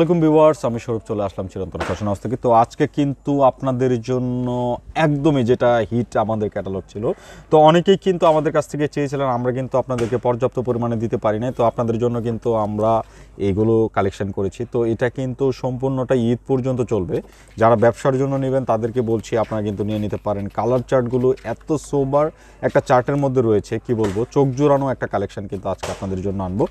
welcome viewers আমি সৌরভ চলে আসলাম চিরন্তন ফ্যাশন হাউস থেকে তো আজকে কিন্তু আপনাদের জন্য একদমই যেটা হিট আমাদের ক্যাটালগ ছিল তো অনেকেই কিন্তু আমাদের কাছ থেকে চেয়েছিলেন আমরা কিন্তু আপনাদেরকে পর্যাপ্ত পরিমাণে দিতে পারি নাই তো আপনাদের জন্য কিন্তু আমরা এগুলো কালেকশন করেছি তো এটা কিন্তু সম্পূর্ণটা ঈদ পর্যন্ত চলবে যারা ব্যবসার জন্য নেবেন তাদেরকে বলছি আপনারা কিন্তু নিয়ে নিতে পারেন কালার চার্টগুলো এত সোবার একটা চার্টের মধ্যে রয়েছে কি বলবো চোখ জোড়ানো একটা কালেকশন কিন্তু আজকে আপনাদের জন্য আনবো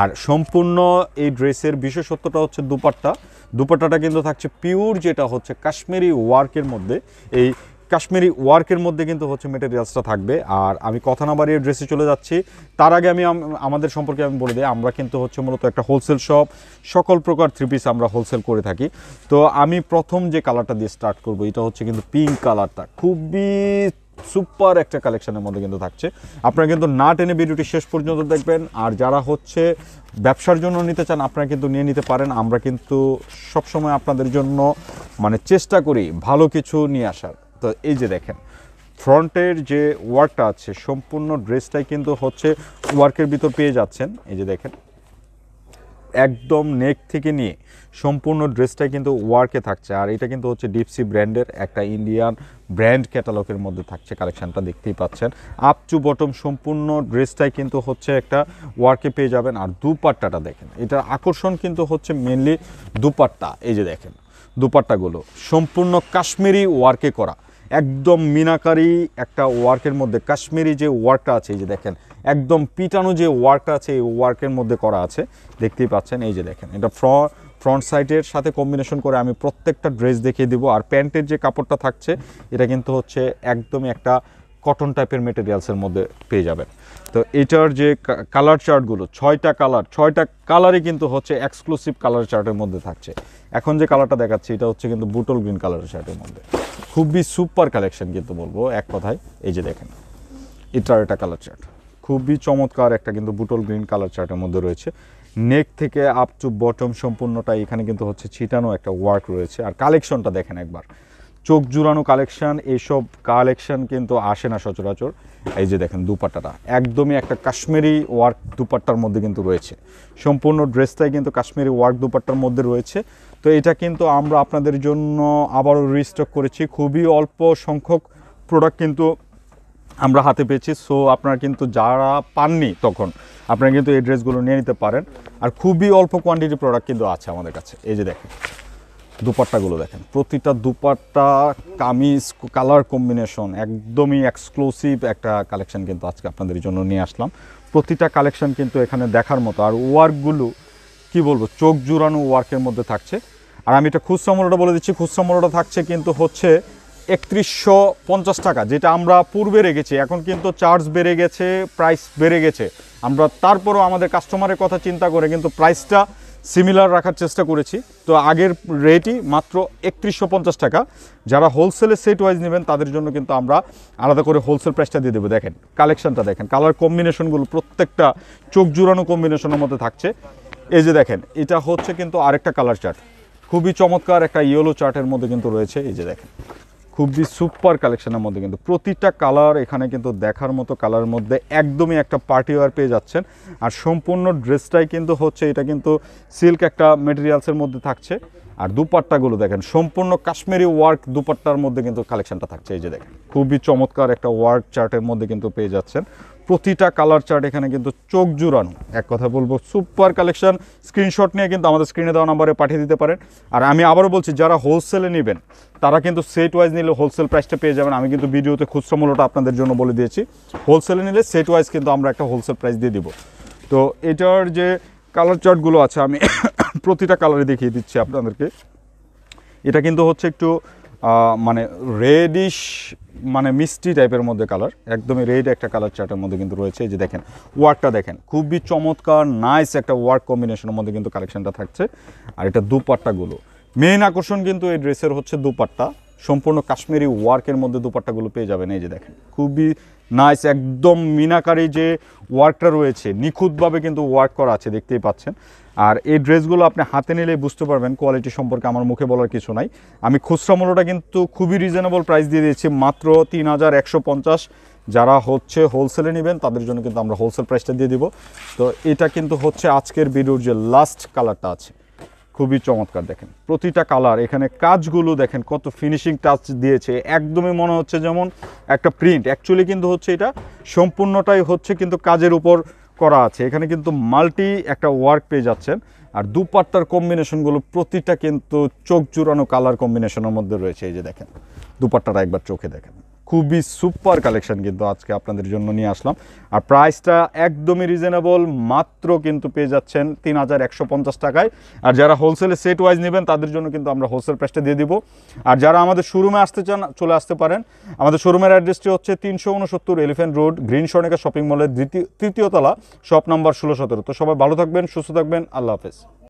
আর সম্পূর্ণ এই ড্রেসের বিশেষত্বটা হচ্ছে দুপাট্টা দুপাট্টাটা কিন্তু থাকছে পিওর যেটা হচ্ছে কাশ্মীরি ওয়ার্কের মধ্যে এই কাশ্মীরি ওয়ার্কের মধ্যে কিন্তু হচ্ছে মেটেরিয়ালসটা থাকবে আর আমি কথা না বাড়িয়ে ড্রেসে চলে যাচ্ছি তার আগে আমি আমাদের সম্পর্কে আমি বলে দিই আমরা কিন্তু হচ্ছে মূলত একটা হোলসেল শপ সকল প্রকার থ্রি পিস আমরা হোলসেল করে থাকি তো আমি প্রথম যে কালারটা দিয়ে স্টার্ট করব এটা হচ্ছে কিন্তু পিঙ্ক কালারটা খুবই সুপার একটা কালেকশনের মধ্যে কিন্তু থাকছে আপনারা কিন্তু না টেনে ভিডিওটি শেষ পর্যন্ত দেখবেন আর যারা হচ্ছে ব্যবসার জন্য নিতে চান আপনারা কিন্তু নিয়ে নিতে পারেন আমরা কিন্তু সবসময় আপনাদের জন্য মানে চেষ্টা করি ভালো কিছু নিয়ে আসার তো এই যে দেখেন ফ্রন্টের যে ওয়ার্কটা আছে সম্পূর্ণ ড্রেসটাই কিন্তু হচ্ছে ওয়ার্কের ভিতর পেয়ে যাচ্ছেন এই যে দেখেন একদম নেক থেকে নিয়ে সম্পূর্ণ ড্রেসটাই কিন্তু ওয়ার্কে থাকছে আর এটা কিন্তু হচ্ছে ডিপসি ব্র্যান্ডের একটা ইন্ডিয়ান ব্র্যান্ড ক্যাটালগের মধ্যে থাকছে কালেকশানটা দেখতেই পাচ্ছেন আপ টু বটম সম্পূর্ণ ড্রেসটাই কিন্তু হচ্ছে একটা ওয়ার্কে পেয়ে যাবেন আর দুপাট্টাটা দেখেন এটার আকর্ষণ কিন্তু হচ্ছে মেনলি দুপাট্টা এই যে দেখেন দুপাট্টাগুলো সম্পূর্ণ কাশ্মীরি ওয়ার্কে করা একদম মিনাকারি একটা ওয়ার্কের মধ্যে কাশ্মীরি যে ওয়ার্কটা আছে এই যে দেখেন একদম পিটানো যে ওয়ার্কটা আছে এই ওয়ার্কের মধ্যে করা আছে দেখতেই পাচ্ছেন এই যে দেখেন এটা ফ্র ফ্রন্ট সাইডের সাথে কম্বিনেশন করে আমি প্রত্যেকটা ড্রেস দেখিয়ে দিব আর প্যান্টের যে কাপড়টা থাকছে এটা কিন্তু হচ্ছে একদমই একটা কটন টাইপের মেটেরিয়ালসের মধ্যে পেয়ে যাবেন তো এটার যে কালার চার্টগুলো ছয়টা কালার ছয়টা কালারই কিন্তু হচ্ছে এক্সক্লুসিভ কালার চার্টের মধ্যে থাকছে এখন যে কালারটা দেখাচ্ছি এটা হচ্ছে কিন্তু বুটল গ্রিন কালারের চার্টের মধ্যে খুবই সুপার কালেকশন কিন্তু বলবো এক কথায় এই যে দেখেন এটার একটা কালার চার্ট খুবই চমৎকার একটা কিন্তু বুটল গ্রিন কালার চার্টের মধ্যে রয়েছে নেক থেকে আপ টু বটম সম্পূর্ণটা এখানে কিন্তু হচ্ছে ছিটানো একটা ওয়ার্ক রয়েছে আর কালেকশনটা দেখেন একবার চোখ জুড়ানো কালেকশান এইসব কালেকশান কিন্তু আসে না সচরাচর এই যে দেখেন দুপাট্টাটা একদমই একটা কাশ্মীরি ওয়ার্ক দুপাট্টার মধ্যে কিন্তু রয়েছে সম্পূর্ণ ড্রেসটাই কিন্তু কাশ্মীরি ওয়ার্ক দুপাট্টার মধ্যে রয়েছে তো এটা কিন্তু আমরা আপনাদের জন্য আবারও রিস্টক করেছি খুবই অল্প সংখ্যক প্রোডাক্ট কিন্তু আমরা হাতে পেয়েছি সো আপনারা কিন্তু যারা পাননি তখন আপনারা কিন্তু এই ড্রেসগুলো নিয়ে নিতে পারেন আর খুবই অল্প কোয়ান্টিটি প্রোডাক্ট কিন্তু আছে আমাদের কাছে এই যে দেখেন দুপাট্টাগুলো দেখেন প্রতিটা দুপাট্টা কামিজ কালার কম্বিনেশন একদমই এক্সক্লুসিভ একটা কালেকশন কিন্তু আজকে আপনাদের জন্য নিয়ে আসলাম প্রতিটা কালেকশন কিন্তু এখানে দেখার মতো আর ওয়ার্কগুলো কি বলবো চোখ জুড়ানো ওয়ার্কের মধ্যে থাকছে আর আমি এটা খুচরা মূল্যটা বলে দিচ্ছি খুচরা মূল্যটা থাকছে কিন্তু হচ্ছে একত্রিশশো পঞ্চাশ টাকা যেটা আমরা পূর্বে রেখেছি এখন কিন্তু চার্জ বেড়ে গেছে প্রাইস বেড়ে গেছে আমরা তারপরও আমাদের কাস্টমারের কথা চিন্তা করে কিন্তু প্রাইসটা সিমিলার রাখার চেষ্টা করেছি তো আগের রেটই মাত্র একত্রিশশো টাকা যারা হোলসেলে সেট ওয়াইজ নেবেন তাদের জন্য কিন্তু আমরা আলাদা করে হোলসেল প্রাইসটা দিয়ে দেবো দেখেন কালেকশনটা দেখেন কালার কম্বিনেশনগুলো প্রত্যেকটা চোখ জুড়ানো কম্বিনেশনের মধ্যে থাকছে এই যে দেখেন এটা হচ্ছে কিন্তু আরেকটা কালার চার্ট খুবই চমৎকার একটা ইয়েলো চার্টের মধ্যে কিন্তু রয়েছে এই যে দেখেন খুবই সুপার কালেকশনের মধ্যে কিন্তু প্রতিটা কালার এখানে কিন্তু দেখার মতো কালার মধ্যে একদমই একটা পার্টি ওয়ার পেয়ে যাচ্ছেন আর সম্পূর্ণ ড্রেসটাই কিন্তু হচ্ছে এটা কিন্তু সিল্ক একটা মেটেরিয়ালসের মধ্যে থাকছে আর দুপাট্টাগুলো দেখেন সম্পূর্ণ কাশ্মীরি ওয়ার্ক দুপাট্টার মধ্যে কিন্তু কালেকশনটা থাকছে এই যে দেখেন খুবই চমৎকার একটা ওয়ার্ক চার্টের মধ্যে কিন্তু পেয়ে যাচ্ছেন প্রতিটা কালার চার্ট এখানে কিন্তু চোখ জুড়ানো এক কথা বলবো সুপার কালেকশন স্ক্রিনশট নিয়ে কিন্তু আমাদের স্ক্রিনে দেওয়া নাম্বারে পাঠিয়ে দিতে পারেন আর আমি আবারও বলছি যারা হোলসেলে নেবেন তারা কিন্তু সেট ওয়াইজ নিলে হোলসেল প্রাইসটা পেয়ে যাবেন আমি কিন্তু ভিডিওতে খুচরা মূল্যটা আপনাদের জন্য বলে দিয়েছি হোলসেলে নিলে সেট ওয়াইজ কিন্তু আমরা একটা হোলসেল প্রাইস দিয়ে দিব তো এটার যে কালার চার্টগুলো আছে আমি প্রতিটা কালারে দেখিয়ে দিচ্ছি আপনাদেরকে এটা কিন্তু হচ্ছে একটু মানে রেডিশ মানে মিষ্টি টাইপের মধ্যে কালার একদমই রেড একটা কালার চার্টের মধ্যে কিন্তু রয়েছে এই যে দেখেন ওয়ার্কটা দেখেন খুবই চমৎকার নাইস একটা ওয়ার্ক কম্বিনেশনের মধ্যে কিন্তু কালেকশনটা থাকছে আর এটা দুপাট্টাগুলো মেইন আকর্ষণ কিন্তু এই ড্রেসের হচ্ছে দুপাট্টা সম্পূর্ণ কাশ্মীরি ওয়ার্কের মধ্যে দুপাট্টাগুলো পেয়ে যাবেন এই যে দেখেন খুবই নাইস একদম মিনাকারি যে ওয়ার্কটা রয়েছে নিখুঁতভাবে কিন্তু ওয়ার্ক করা আছে দেখতেই পাচ্ছেন আর এই ড্রেসগুলো আপনি হাতে নিলে বুঝতে পারবেন কোয়ালিটি সম্পর্কে আমার মুখে বলার কিছু নাই আমি খুচরা মূল্যটা কিন্তু খুবই রিজনেবল প্রাইস দিয়ে দিয়েছি মাত্র তিন হাজার একশো পঞ্চাশ যারা হচ্ছে হোলসেলে নেবেন তাদের জন্য কিন্তু আমরা হোলসেল প্রাইসটা দিয়ে দিব তো এটা কিন্তু হচ্ছে আজকের বিরুর যে লাস্ট কালারটা আছে খুবই চমৎকার দেখেন প্রতিটা কালার এখানে কাজগুলো দেখেন কত ফিনিশিং টাচ দিয়েছে একদমই মনে হচ্ছে যেমন একটা প্রিন্ট অ্যাকচুয়ালি কিন্তু হচ্ছে এটা সম্পূর্ণটাই হচ্ছে কিন্তু কাজের উপর করা আছে এখানে কিন্তু মাল্টি একটা ওয়ার্ক পেয়ে যাচ্ছেন আর দুপাট্টার কম্বিনেশনগুলো প্রতিটা কিন্তু চোখ জুড়ানো কালার কম্বিনেশনের মধ্যে রয়েছে এই যে দেখেন দুপাট্টাটা একবার চোখে দেখেন খুবই সুপার কালেকশন কিন্তু আজকে আপনাদের জন্য নিয়ে আসলাম আর প্রাইসটা একদমই রিজনেবল মাত্র কিন্তু পেয়ে যাচ্ছেন তিন হাজার একশো পঞ্চাশ টাকায় আর যারা হোলসেলে সেট ওয়াইজ নেবেন তাদের জন্য কিন্তু আমরা হোলসেল প্রাইসটা দিয়ে দিব আর যারা আমাদের শোরুমে আসতে চান চলে আসতে পারেন আমাদের শোরুমের অ্যাড্রেসটি হচ্ছে তিনশো উনসত্তর elephant road green Sonika shopping মলের দ্বিতীয় তৃতীয়তলা শপ নাম্বার ষোলো সতেরো তো সবাই ভালো থাকবেন সুস্থ থাকবেন আল্লাহ হাফেজ